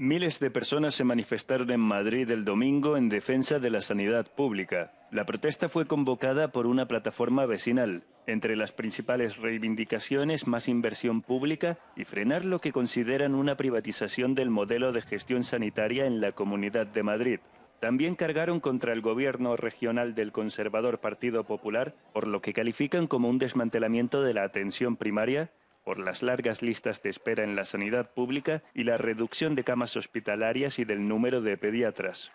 Miles de personas se manifestaron en Madrid el domingo en defensa de la sanidad pública. La protesta fue convocada por una plataforma vecinal. Entre las principales reivindicaciones, más inversión pública y frenar lo que consideran una privatización del modelo de gestión sanitaria en la Comunidad de Madrid. También cargaron contra el gobierno regional del conservador Partido Popular por lo que califican como un desmantelamiento de la atención primaria por las largas listas de espera en la sanidad pública y la reducción de camas hospitalarias y del número de pediatras.